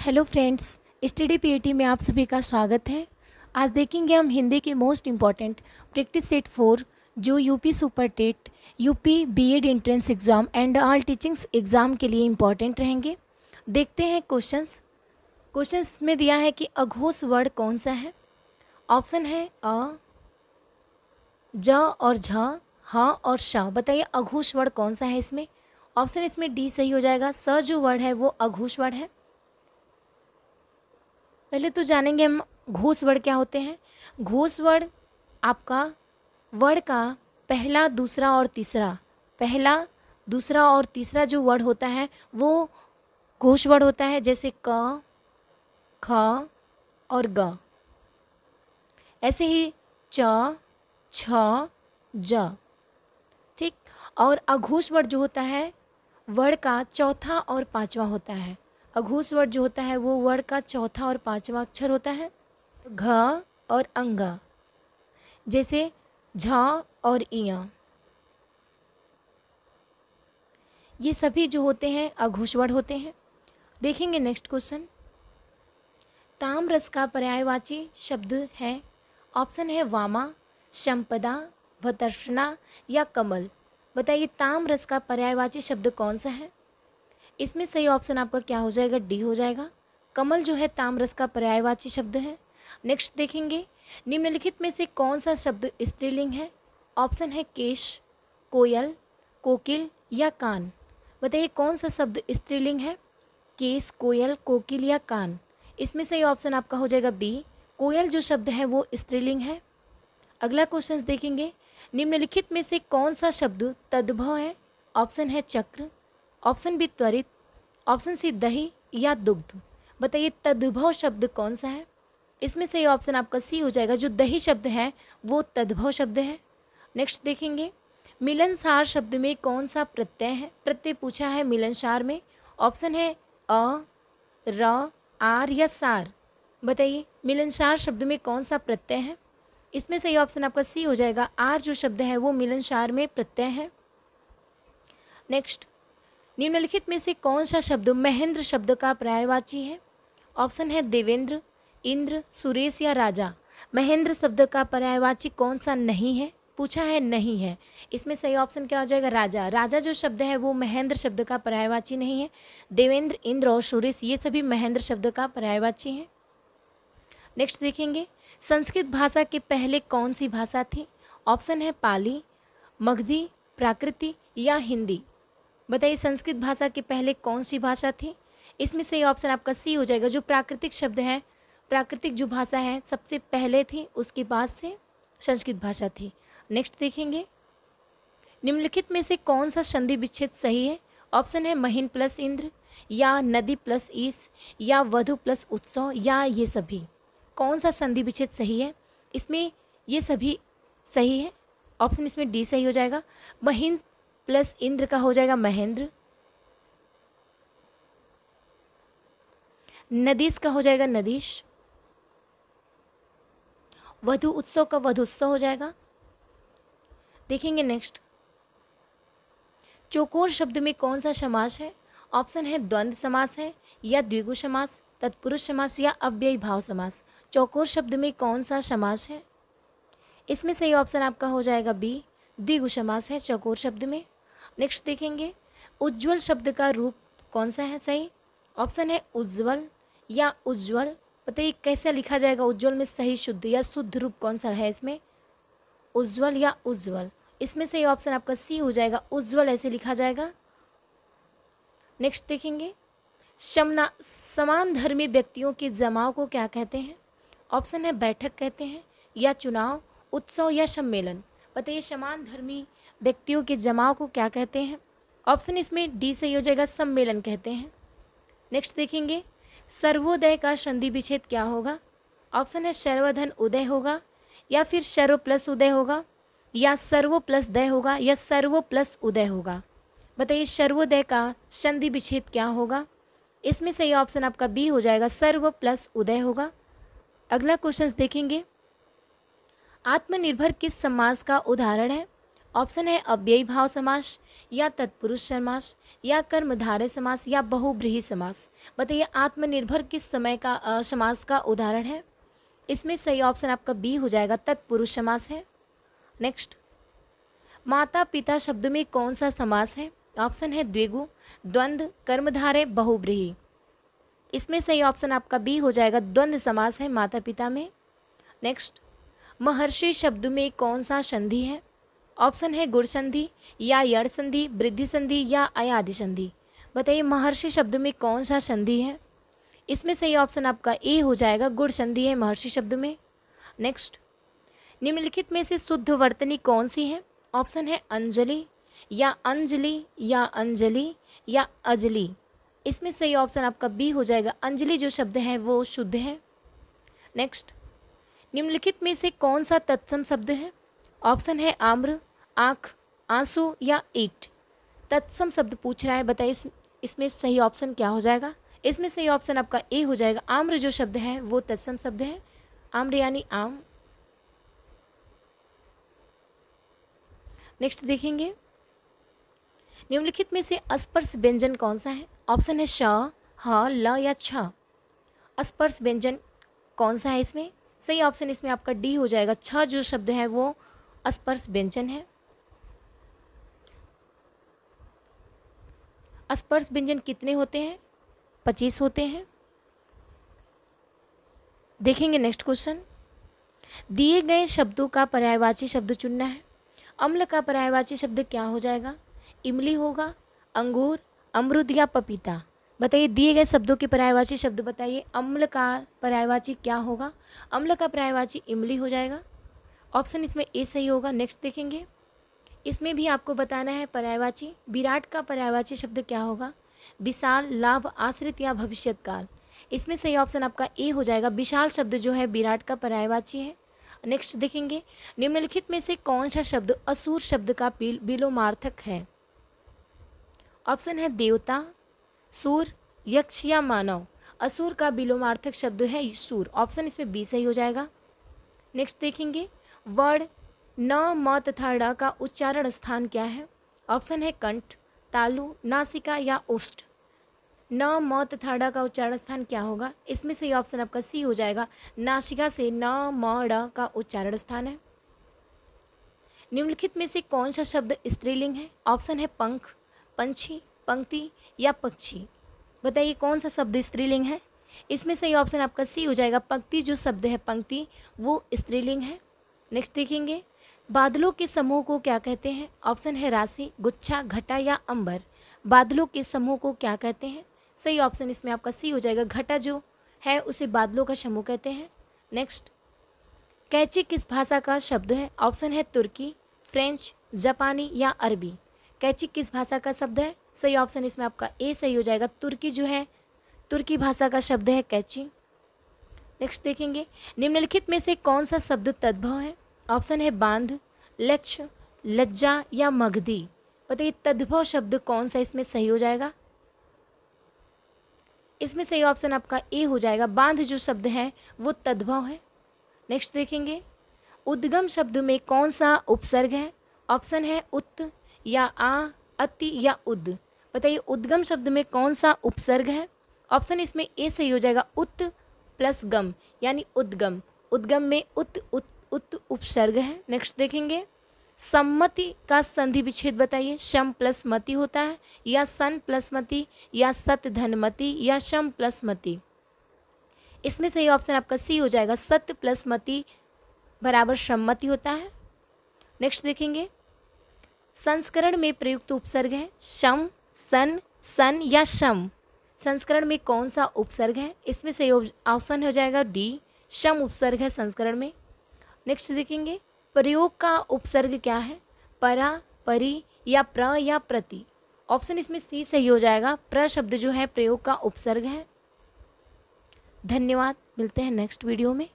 hello friends study PAT में आप सभी का स्वागत है आज देखेंगे हम हिंदी के most important practice set four जो UP super TET UP BEd entrance exam and all teachings exam के लिए इम्पॉर्टेंट रहेंगे देखते हैं क्वेश्चंस क्वेश्चंस में दिया है कि अघोष वर्ड कौन सा है ऑप्शन है अ ज और झ ह और श बताइए अघोष वर्ड कौन सा है इसमें ऑप्शन इसमें डी सही हो जाएगा स जो वर्ड है वो अघोष वर्ड है पहले तो जानेंगे हम घोष वर्ड क्या होते हैं घोष वर्ड आपका वर्ड का पहला दूसरा और तीसरा पहला दूसरा और तीसरा जो वर्ड होता है वो घोष वर्ड होता है जैसे क ख और ग ऐसे ही च छ ज ठीक और अघोष वर्ड जो होता है वर्ड का चौथा और पांचवा होता है अघूस वर्ण जो होता है वो वर्ण का चौथा और पांचवा अक्षर होता है घ और अंगा जैसे झ और इया ये सभी जो होते हैं वर्ड होते हैं देखेंगे नेक्स्ट क्वेश्चन ताम रस का पर्यायवाची शब्द है ऑप्शन है वामा शंपदा वतर्षणा या कमल बताइए ताम रस का पर्यायवाची शब्द कौन सा है इसमें सही ऑप्शन आपका क्या हो जाएगा डी हो जाएगा कमल जो है ताम्रस का पर्यायवाची शब्द है नेक्स्ट देखेंगे निम्नलिखित में से कौन सा शब्द स्त्रीलिंग है ऑप्शन है केश कोयल कोकिल या कान बताइए कौन सा शब्द स्त्रीलिंग है केस कोयल कोकिल या कान इसमें सही ऑप्शन आपका हो जाएगा बी कोयल जो शब्द है वो स्त्रीलिंग है अगला क्वेश्चन देखेंगे निम्नलिखित में से कौन सा शब्द तद्भव है ऑप्शन है चक्र ऑप्शन बी त्वरित ऑप्शन सी दही या दुग्ध बताइए तद्भव शब्द कौन सा है इसमें से ये ऑप्शन आपका सी हो जाएगा जो दही शब्द है वो तद्भव शब्द है नेक्स्ट देखेंगे मिलनसार शब्द में कौन सा प्रत्यय है प्रत्यय पूछा है मिलनसार में ऑप्शन है अ र आर या सार बताइए मिलनसार शब्द में कौन सा प्रत्यय है इसमें सही ऑप्शन आपका सी हो जाएगा आर जो शब्द है वो मिलनसार में प्रत्यय है नेक्स्ट निम्नलिखित में से कौन सा शब्द महेंद्र शब्द का पर्यायवाची है ऑप्शन है देवेंद्र इंद्र सुरेश या राजा महेंद्र शब्द का पर्यायवाची कौन सा नहीं है पूछा है नहीं है इसमें सही ऑप्शन क्या हो जाएगा राजा राजा जो शब्द है वो महेंद्र शब्द का पर्यायवाची नहीं है देवेंद्र इंद्र और सुरेश ये सभी महेंद्र शब्द का पर्यायवाची हैं नेक्स्ट देखेंगे संस्कृत भाषा के पहले कौन सी भाषा थी ऑप्शन है पाली मगधी प्राकृति या हिंदी बताइए संस्कृत भाषा के पहले कौन सी भाषा थी इसमें सही ऑप्शन आपका सी हो जाएगा जो प्राकृतिक शब्द है प्राकृतिक जो भाषा है सबसे पहले थी उसके बाद से संस्कृत भाषा थी नेक्स्ट देखेंगे निम्नलिखित में से कौन सा संधि विच्छेद सही है ऑप्शन है महीन प्लस इंद्र या नदी प्लस ईस या वधु प्लस उत्सव या ये सभी कौन सा संधि विच्छेद सही है इसमें ये सभी सही है ऑप्शन इसमें डी सही हो जाएगा महीन प्लस इंद्र का हो जाएगा महेंद्र नदीश का हो जाएगा नदीश वधु उत्सव का वधुत्सव हो जाएगा देखेंगे नेक्स्ट चौकोर शब्द में कौन सा समास है ऑप्शन है द्वंद्व समास है या द्विगु समास तत्पुरुष समास या अव्ययी भाव समास चौकोर शब्द में कौन सा समास है इसमें सही ऑप्शन आपका हो जाएगा बी द्विगु समास है चौकोर शब्द में नेक्स्ट देखेंगे उज्ज्वल शब्द का रूप कौन सा है सही ऑप्शन है उज्ज्वल या उज्ज्वल बताइए कैसे लिखा जाएगा उज्ज्वल में सही शुद्ध या शुद्ध रूप कौन सा है इसमें उज्ज्वल या उज्ज्वल इसमें सही ऑप्शन आपका सी हो जाएगा उज्ज्वल ऐसे लिखा जाएगा नेक्स्ट देखेंगे समना समान धर्मी व्यक्तियों के जमाव को क्या कहते हैं ऑप्शन है बैठक कहते हैं या चुनाव उत्सव या सम्मेलन बताइए समान धर्मी व्यक्तियों के जमाव को क्या कहते हैं ऑप्शन इसमें डी सही हो जाएगा सम्मेलन कहते हैं नेक्स्ट देखेंगे सर्वोदय का संधि विच्छेद क्या होगा ऑप्शन है सर्वधन उदय होगा या फिर सर्व प्लस उदय होगा या सर्व प्लस दय होगा या सर्व प्लस उदय होगा बताइए सर्वोदय का संधि विच्छेद क्या होगा इसमें सही ऑप्शन आपका बी हो जाएगा सर्व प्लस उदय होगा अगला क्वेश्चन देखेंगे आत्मनिर्भर किस समाज का उदाहरण है ऑप्शन है अव्ययी भाव समास या तत्पुरुष समास या कर्मधारय समास या बहुब्रीही समास बताइए आत्मनिर्भर किस समय का समास का उदाहरण है इसमें सही ऑप्शन आपका बी हो जाएगा तत्पुरुष समास है नेक्स्ट माता पिता शब्द में कौन सा समास है ऑप्शन है द्विगु द्वंद्व कर्मधारय बहुब्रीही इसमें सही ऑप्शन आपका बी हो जाएगा द्वंद्व समास है माता पिता में नेक्स्ट महर्षि शब्द में कौन सा संधि है ऑप्शन है गुड़संधि या यड़ संधि वृद्धि संधि या अयाधि संधि बताइए महर्षि शब्द में कौन सा संधि है इसमें सही ऑप्शन आपका ए हो जाएगा गुड़ संधि है महर्षि शब्द में नेक्स्ट निम्नलिखित में से शुद्ध वर्तनी कौन सी है ऑप्शन है अंजलि या अंजलि या अंजलि या अजली इसमें सही ऑप्शन आपका बी हो जाएगा अंजलि जो शब्द है वो शुद्ध है नेक्स्ट निम्नलिखित में से कौन सा तत्सम शब्द है ऑप्शन है आम्र आँख आंसू या ईट तत्सम शब्द पूछ रहा है बताइए इस, इसमें सही ऑप्शन क्या हो जाएगा इसमें सही ऑप्शन आपका ए हो जाएगा आम्र जो शब्द है वो तत्सम शब्द है आम्र यानी आम नेक्स्ट देखेंगे निम्नलिखित में से स्पर्श व्यंजन कौन सा है ऑप्शन है श ह ल या छ स्पर्श व्यंजन कौन सा है इसमें सही ऑप्शन इसमें आपका डी हो जाएगा छ जो शब्द है वो स्पर्श व्यंजन है स्पर्श व्यंजन कितने होते हैं पच्चीस होते हैं देखेंगे नेक्स्ट क्वेश्चन दिए गए शब्दों का पर्यायवाची शब्द चुनना है अम्ल का पर्यायवाची शब्द क्या हो जाएगा इमली होगा अंगूर अमरुद या पपीता बताइए दिए गए शब्दों के पर्यायवाची शब्द बताइए अम्ल का पर्यायवाची क्या होगा अम्ल का पर्यायवाची इमली हो जाएगा ऑप्शन इसमें ए सही होगा नेक्स्ट देखेंगे इसमें भी आपको बताना है पर्यायवाची विराट का पर्यायवाची शब्द क्या होगा विशाल लाभ आश्रित या भविष्यकाल इसमें सही ऑप्शन आपका ए हो जाएगा विशाल शब्द जो है विराट का पर्यायवाची है नेक्स्ट देखेंगे निम्नलिखित में से कौन सा शब्द असुर शब्द का विलोमार्थक बिलोमार्थक है ऑप्शन है देवता सूर यक्ष या मानव असुर का बिलोमार्थक शब्द है सूर ऑप्शन इसमें बी सही हो जाएगा नेक्स्ट देखेंगे वर्ण न म तथा ड़ का उच्चारण स्थान क्या है ऑप्शन है कंठ तालु नासिका या उष्ठ न म तथा ड का उच्चारण स्थान क्या होगा इसमें से ऑप्शन आपका सी हो जाएगा नासिका से न म ड का उच्चारण स्थान है निम्नलिखित में से कौन सा शब्द स्त्रीलिंग है ऑप्शन है पंख पंछी पंक्ति या पक्षी बताइए कौन सा शब्द स्त्रीलिंग है इसमें सही ऑप्शन आपका सी हो जाएगा पंक्ति जो शब्द है पंक्ति वो स्त्रीलिंग है नेक्स्ट देखेंगे बादलों के समूह को क्या कहते हैं ऑप्शन है राशि गुच्छा घटा या अंबर बादलों के समूह को क्या कहते हैं सही ऑप्शन इसमें आपका सी हो जाएगा घटा जो है उसे बादलों का समूह कहते हैं नेक्स्ट कैची किस भाषा का शब्द है ऑप्शन है तुर्की फ्रेंच जापानी या अरबी कैची किस भाषा का शब्द है सही ऑप्शन इसमें आपका ए सही हो जाएगा तुर्की जो है तुर्की भाषा का शब्द है कैची नेक्स्ट देखेंगे निम्नलिखित में से कौन सा शब्द तद्भव है ऑप्शन है बांध लक्ष्य लज्जा या मगधी बताइए तद्भव शब्द कौन सा इसमें सही हो जाएगा इसमें सही ऑप्शन आपका ए हो जाएगा बांध जो शब्द है वो तद्भव है नेक्स्ट देखेंगे उद्गम शब्द में कौन सा उपसर्ग है ऑप्शन है उत्त या आ अति या उद बताइए उद्गम शब्द में कौन सा उपसर्ग है ऑप्शन इसमें ए सही हो जाएगा उत्त प्लस गम यानी उद्गम उद्गम में उत उत उक्त उपसर्ग है नेक्स्ट देखेंगे सम्मति का संधि विच्छेद बताइए शम प्लस मति होता है या सन प्लस मति या सत धनमति या शम प्लस मति इसमें सही ऑप्शन आपका सी हो जाएगा सत्य प्लस मति बराबर सम्मति होता है नेक्स्ट देखेंगे संस्करण में प्रयुक्त उपसर्ग है शम सन सन या शम संस्करण में कौन सा उपसर्ग है इसमें सही ऑप्शन हो जाएगा डी शम उपसर्ग है संस्करण में नेक्स्ट देखेंगे प्रयोग का उपसर्ग क्या है परा परी या प्र या प्रति ऑप्शन इसमें सी सही हो जाएगा प्र शब्द जो है प्रयोग का उपसर्ग है धन्यवाद मिलते हैं नेक्स्ट वीडियो में